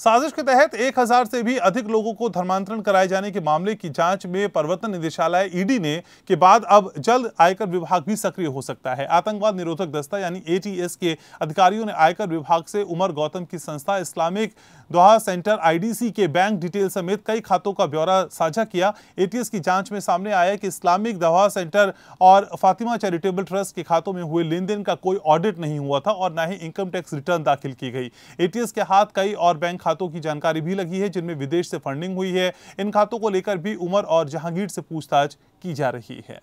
साजिश के तहत 1000 से भी अधिक लोगों को धर्मांतरण कराए जाने के मामले की जांच में प्रवर्तन निदेशालय ईडी ने के बाद अब जल्द आयकर विभाग भी सक्रिय हो सकता है आतंकवाद निरोधक दस्ता यानी एटीएस के अधिकारियों ने आयकर विभाग से उमर गौतम की संस्था इस्लामिक दोहा सेंटर आईडीसी के बैंक डिटेल समेत कई खातों का ब्यौरा साझा किया ए की जांच में सामने आया कि इस्लामिक दोहा सेंटर और फातिमा चैरिटेबल ट्रस्ट के खातों में हुए लेन देन का कोई ऑडिट नहीं हुआ था और न ही इनकम टैक्स रिटर्न दाखिल की गई एटीएस के हाथ कई और बैंक खातों की जानकारी भी लगी है जिनमें विदेश से फंडिंग हुई है इन खातों को लेकर भी उमर और जहांगीर से पूछताछ की जा रही है